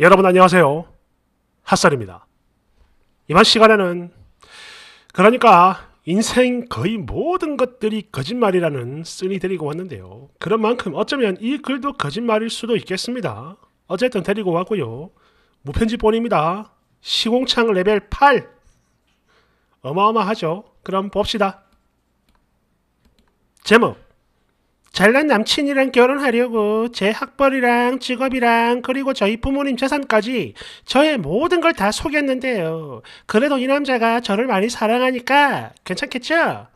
여러분 안녕하세요. 핫살입니다 이번 시간에는 그러니까 인생 거의 모든 것들이 거짓말이라는 쓴이 데리고 왔는데요. 그런 만큼 어쩌면 이 글도 거짓말일 수도 있겠습니다. 어쨌든 데리고 왔고요. 무편집본입니다. 시공창 레벨 8! 어마어마하죠? 그럼 봅시다. 제목 잘난 남친이랑 결혼하려고 제 학벌이랑 직업이랑 그리고 저희 부모님 재산까지 저의 모든 걸 다 속였는데요. 그래도 이 남자가 저를 많이 사랑하니까 괜찮겠죠?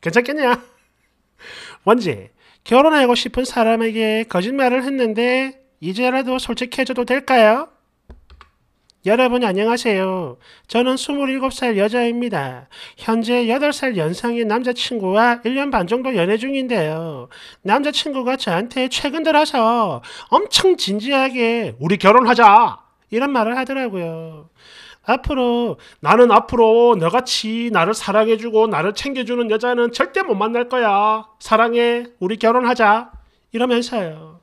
괜찮겠냐? 원지, 결혼하고 싶은 사람에게 거짓말을 했는데 이제라도 솔직해져도 될까요? 여러분 안녕하세요. 저는 27살 여자입니다. 현재 8살 연상의 남자친구와 1년 반 정도 연애 중인데요. 남자친구가 저한테 최근 들어서 엄청 진지하게 우리 결혼하자 이런 말을 하더라고요. 앞으로 나는 앞으로 너같이 나를 사랑해주고 나를 챙겨주는 여자는 절대 못 만날 거야. 사랑해. 우리 결혼하자. 이러면서요.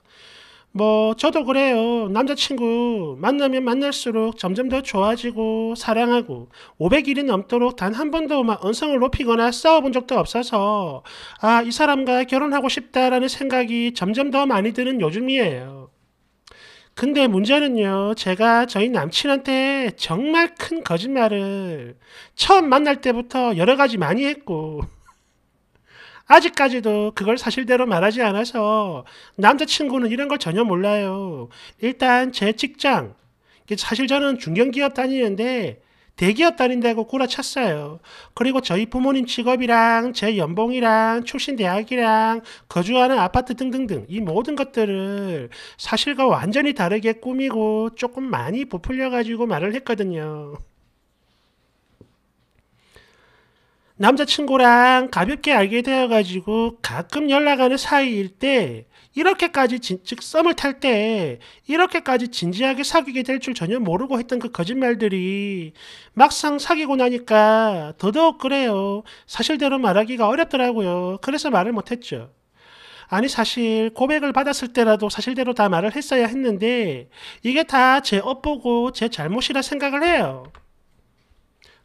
뭐 저도 그래요. 남자친구 만나면 만날수록 점점 더 좋아지고 사랑하고 500일이 넘도록 단 한 번도 막 언성을 높이거나 싸워본 적도 없어서 아 이 사람과 결혼하고 싶다라는 생각이 점점 더 많이 드는 요즘이에요. 근데 문제는요, 제가 저희 남친한테 정말 큰 거짓말을 처음 만날 때부터 여러 가지 많이 했고, 아직까지도 그걸 사실대로 말하지 않아서 남자친구는 이런 걸 전혀 몰라요. 일단 제 직장, 사실 저는 중견기업 다니는데 대기업 다닌다고 꼬라쳤어요. 그리고 저희 부모님 직업이랑 제 연봉이랑 출신 대학이랑 거주하는 아파트 등등등 이 모든 것들을 사실과 완전히 다르게 꾸미고 조금 많이 부풀려가지고 말을 했거든요. 남자친구랑 가볍게 알게 되어가지고 가끔 연락하는 사이일 때 이렇게까지 진, 즉 썸을 탈 때 이렇게까지 진지하게 사귀게 될 줄 전혀 모르고 했던 그 거짓말들이 막상 사귀고 나니까 더더욱 그래요. 사실대로 말하기가 어렵더라고요. 그래서 말을 못했죠. 아니 사실 고백을 받았을 때라도 사실대로 다 말을 했어야 했는데 이게 다 제 업보고 제 잘못이라 생각을 해요.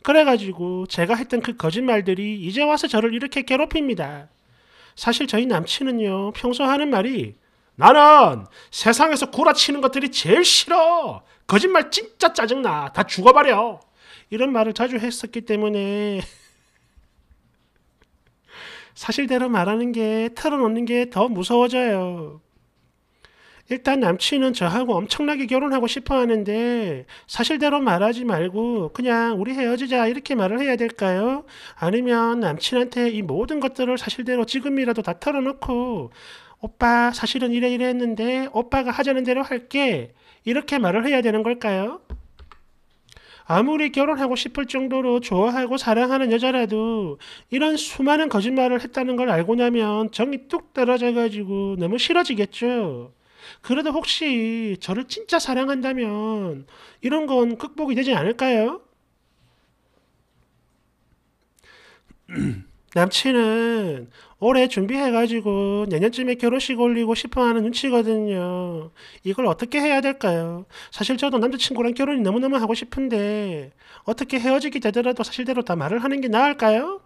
그래가지고 제가 했던 그 거짓말들이 이제 와서 저를 이렇게 괴롭힙니다. 사실 저희 남친은요, 평소 하는 말이 나는 세상에서 구라치는 것들이 제일 싫어. 거짓말 진짜 짜증나. 다 죽어버려. 이런 말을 자주 했었기 때문에 사실대로 말하는 게 털어놓는 게 더 무서워져요. 일단 남친은 저하고 엄청나게 결혼하고 싶어 하는데 사실대로 말하지 말고 그냥 우리 헤어지자 이렇게 말을 해야 될까요? 아니면 남친한테 이 모든 것들을 사실대로 지금이라도 다 털어놓고 오빠 사실은 이래 이래 했는데 오빠가 하자는 대로 할게 이렇게 말을 해야 되는 걸까요? 아무리 결혼하고 싶을 정도로 좋아하고 사랑하는 여자라도 이런 수많은 거짓말을 했다는 걸 알고 나면 정이 뚝 떨어져가지고 너무 싫어지겠죠. 그래도 혹시 저를 진짜 사랑한다면 이런 건 극복이 되지 않을까요? 남친은 올해 준비해가지고 내년쯤에 결혼식 올리고 싶어하는 눈치거든요. 이걸 어떻게 해야 될까요? 사실 저도 남자친구랑 결혼이 너무너무 하고 싶은데 어떻게 헤어지게 되더라도 사실대로 다 말을 하는 게 나을까요?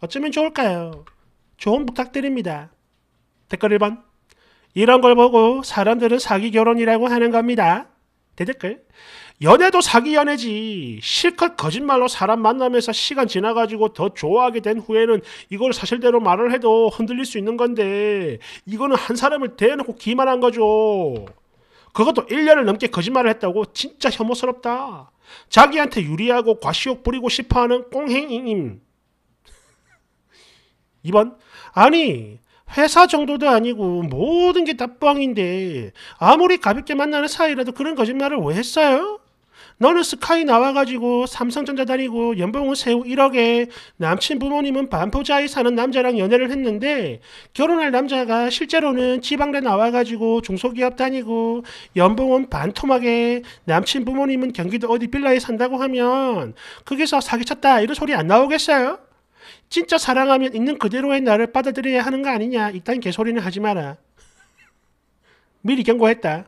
어쩌면 좋을까요? 조언 부탁드립니다. 댓글 1번 이런 걸 보고 사람들은 사기 결혼이라고 하는 겁니다. 대댓글. 연애도 사기 연애지. 실컷 거짓말로 사람 만나면서 시간 지나가지고 더 좋아하게 된 후에는 이걸 사실대로 말을 해도 흔들릴 수 있는 건데, 이거는 한 사람을 대놓고 기만한 거죠. 그것도 1년을 넘게 거짓말을 했다고 진짜 혐오스럽다. 자기한테 유리하고 과시욕 부리고 싶어하는 꽁행잉임. 2번. 아니, 회사 정도도 아니고 모든 게 다 뻥인데 아무리 가볍게 만나는 사이라도 그런 거짓말을 왜 했어요? 너는 스카이 나와가지고 삼성전자 다니고 연봉은 세우 1억에 남친 부모님은 반포자에 사는 남자랑 연애를 했는데 결혼할 남자가 실제로는 지방대 나와가지고 중소기업 다니고 연봉은 반토막에 남친 부모님은 경기도 어디 빌라에 산다고 하면 거기서 사기쳤다 이런 소리 안 나오겠어요? 진짜 사랑하면 있는 그대로의 나를 받아들여야 하는 거 아니냐. 이딴 개소리는 하지 마라. 미리 경고했다.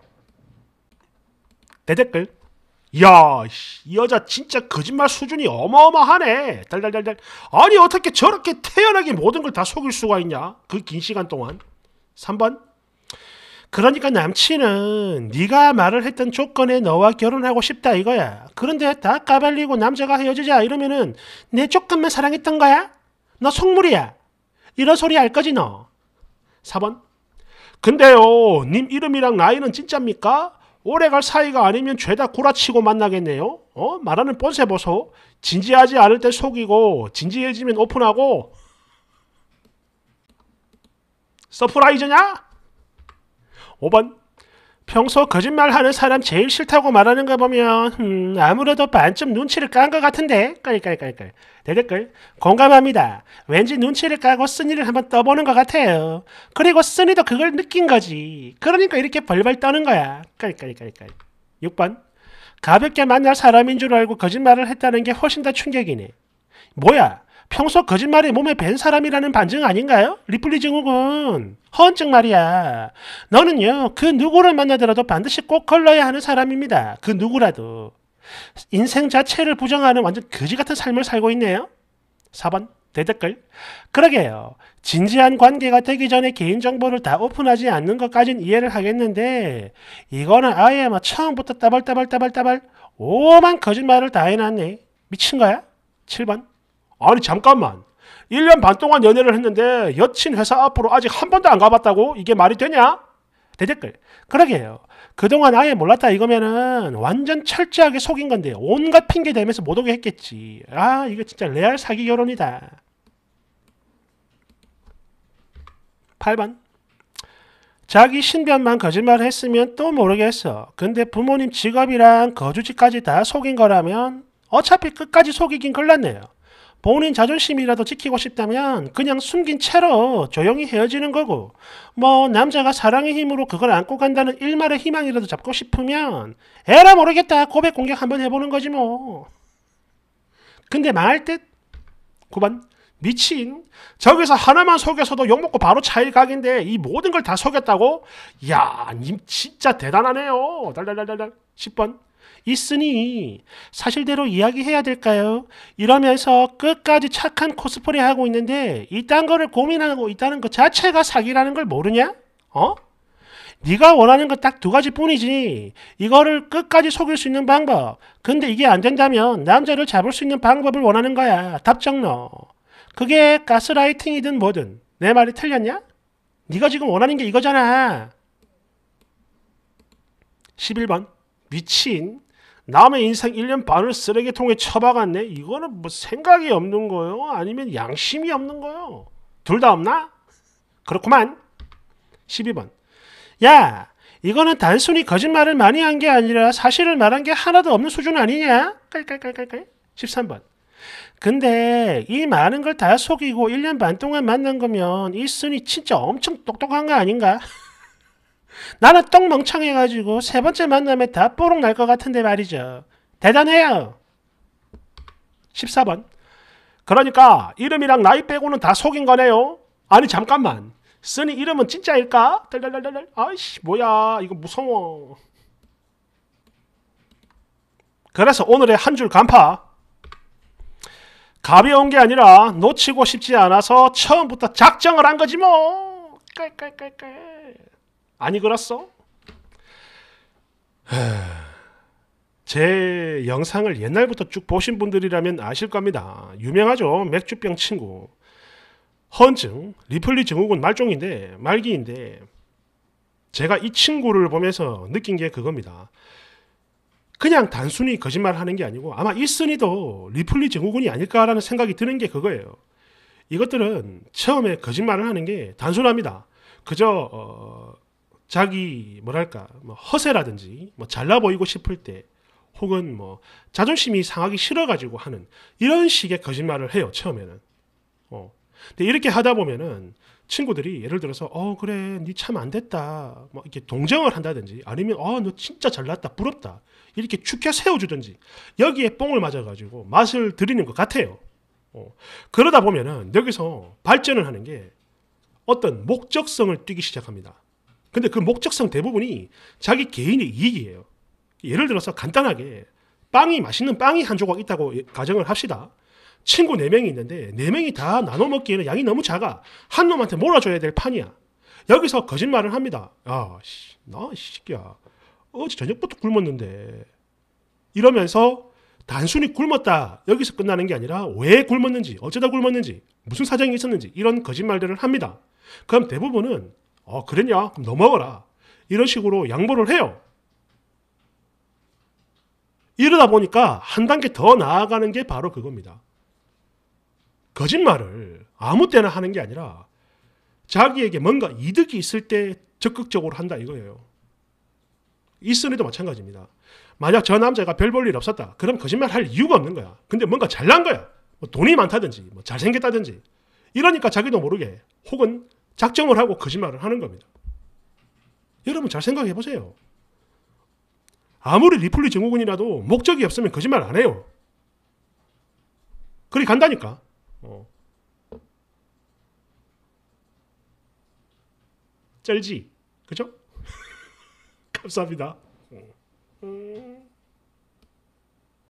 대댓글. 야, 이 여자 진짜 거짓말 수준이 어마어마하네. 달달달달. 아니, 어떻게 저렇게 태연하게 모든 걸 다 속일 수가 있냐? 그 긴 시간 동안. 3번. 그러니까 남친은 네가 말을 했던 조건에 너와 결혼하고 싶다 이거야. 그런데 다 까발리고 남자가 헤어지자 이러면은 내 조건만 사랑했던 거야? 너 속물이야. 이런 소리 할 거지 너. 4번. 근데요, 님 이름이랑 나이는 진짜입니까? 오래갈 사이가 아니면 죄다 구라치고 만나겠네요. 어? 말하는 뻔세 보소. 진지하지 않을 때 속이고 진지해지면 오픈하고 서프라이즈냐? 5번 평소 거짓말하는 사람 제일 싫다고 말하는 거 보면 음, 아무래도 반쯤 눈치를 깐 것 같은데 깔깔깔깔 대댓글 공감합니다. 왠지 눈치를 까고 쓴이를 한번 떠보는 것 같아요. 그리고 쓴이도 그걸 느낀 거지. 그러니까 이렇게 벌벌 떠는 거야. 깔깔깔깔 6번 가볍게 만날 사람인 줄 알고 거짓말을 했다는 게 훨씬 더 충격이네. 뭐야 평소 거짓말이 몸에 밴 사람이라는 반증 아닌가요? 리플리 증후군. 허언증 말이야. 너는요, 그 누구를 만나더라도 반드시 꼭 걸러야 하는 사람입니다. 그 누구라도. 인생 자체를 부정하는 완전 거지 같은 삶을 살고 있네요. 4번. 대댓글. 그러게요. 진지한 관계가 되기 전에 개인정보를 다 오픈하지 않는 것까진 이해를 하겠는데, 이거는 아예 막 뭐 처음부터 따발따발따발따발 오만 거짓말을 다 해놨네. 미친 거야? 7번. 아니 잠깐만 1년 반 동안 연애를 했는데 여친 회사 앞으로 아직 한 번도 안 가봤다고? 이게 말이 되냐? 대댓글 그러게요 그동안 아예 몰랐다 이거면은 완전 철저하게 속인 건데 온갖 핑계 대면서 못 오게 했겠지 아 이거 진짜 레알 사기 결혼이다 8번 자기 신변만 거짓말 했으면 또 모르겠어. 근데 부모님 직업이랑 거주지까지 다 속인 거라면 어차피 끝까지 속이긴 걸렸네요. 본인 자존심이라도 지키고 싶다면 그냥 숨긴 채로 조용히 헤어지는 거고 뭐 남자가 사랑의 힘으로 그걸 안고 간다는 일말의 희망이라도 잡고 싶으면 에라 모르겠다 고백 공격 한번 해보는 거지 뭐 근데 망할 듯 9번 미친 저기서 하나만 속여서도 욕먹고 바로 차일 각인데 이 모든 걸 다 속였다고? 야 님 진짜 대단하네요 달달달달달 10번 있으니 사실대로 이야기해야 될까요? 이러면서 끝까지 착한 코스프레 하고 있는데 이딴 거를 고민하고 있다는 것 자체가 사기라는 걸 모르냐? 어? 네가 원하는 건딱두 가지 뿐이지. 이거를 끝까지 속일 수 있는 방법. 근데 이게 안 된다면 남자를 잡을 수 있는 방법을 원하는 거야. 답정너. 그게 가스라이팅이든 뭐든 내 말이 틀렸냐? 네가 지금 원하는 게 이거잖아. 11번. 미친 남의 인생 1년 반을 쓰레기통에 처박았네. 이거는 뭐 생각이 없는 거요? 아니면 양심이 없는 거요? 둘 다 없나? 그렇구만. 12번. 야, 이거는 단순히 거짓말을 많이 한 게 아니라 사실을 말한 게 하나도 없는 수준 아니냐? 깔깔깔깔깔. 13번. 근데 이 많은 걸 다 속이고 1년 반 동안 만난 거면 이 쓴이 진짜 엄청 똑똑한 거 아닌가? 나는 똥 멍청해가지고 세 번째 만남에 다 뽀록 날 것 같은데 말이죠. 대단해요. 14번. 그러니까 이름이랑 나이 빼고는 다 속인 거네요. 아니 잠깐만. 쓰니 이름은 진짜일까? 덜덜덜덜. 아이씨 뭐야 이거 무서워. 그래서 오늘의 한 줄 간파. 가벼운 게 아니라 놓치고 싶지 않아서 처음부터 작정을 한 거지 뭐. 깔깔깔깔. 아니 그렇소? 제 영상을 옛날부터 쭉 보신 분들이라면 아실 겁니다. 유명하죠? 맥주병 친구. 헌증, 리플리 증후군 말종인데, 말기인데, 제가 이 친구를 보면서 느낀 게 그겁니다. 그냥 단순히 거짓말 하는 게 아니고 아마 일순위도 리플리 증후군이 아닐까라는 생각이 드는 게 그거예요. 이것들은 처음에 거짓말을 하는 게 단순합니다. 그저 어, 자기 뭐랄까 뭐 허세라든지 뭐 잘나 보이고 싶을 때 혹은 뭐 자존심이 상하기 싫어가지고 하는 이런 식의 거짓말을 해요 처음에는. 어. 근데 이렇게 하다 보면은 친구들이 예를 들어서 어 그래 니 참 안 됐다 뭐 이렇게 동정을 한다든지 아니면 어너 진짜 잘났다 부럽다 이렇게 축켜 세워주든지 여기에 뽕을 맞아가지고 맛을 들이는 것 같아요. 어. 그러다 보면은 여기서 발전을 하는 게 어떤 목적성을 띄기 시작합니다. 근데 그 목적성 대부분이 자기 개인의 이익이에요. 예를 들어서 간단하게 빵이 맛있는 빵이 한 조각 있다고 가정을 합시다. 친구 4명이 있는데 4명이 다 나눠 먹기에는 양이 너무 작아. 한 놈한테 몰아줘야 될 판이야. 여기서 거짓말을 합니다. 아, 씨, 나, 씨끼야. 어제 저녁부터 굶었는데. 이러면서 단순히 굶었다. 여기서 끝나는 게 아니라 왜 굶었는지, 어쩌다 굶었는지, 무슨 사정이 있었는지 이런 거짓말들을 합니다. 그럼 대부분은 어, 그랬냐? 그럼 넘어가라. 이런 식으로 양보를 해요. 이러다 보니까 한 단계 더 나아가는 게 바로 그겁니다. 거짓말을 아무 때나 하는 게 아니라 자기에게 뭔가 이득이 있을 때 적극적으로 한다 이거예요. 이선이도 마찬가지입니다. 만약 저 남자가 별 볼 일 없었다. 그럼 거짓말 할 이유가 없는 거야. 근데 뭔가 잘난 거야. 뭐 돈이 많다든지, 뭐 잘생겼다든지. 이러니까 자기도 모르게 혹은 작정을 하고 거짓말을 하는 겁니다. 여러분 잘 생각해 보세요. 아무리 리플리 증후군이라도 목적이 없으면 거짓말 안 해요. 그리 간다니까. 어. 짤지. 그죠? 감사합니다. 어. 음.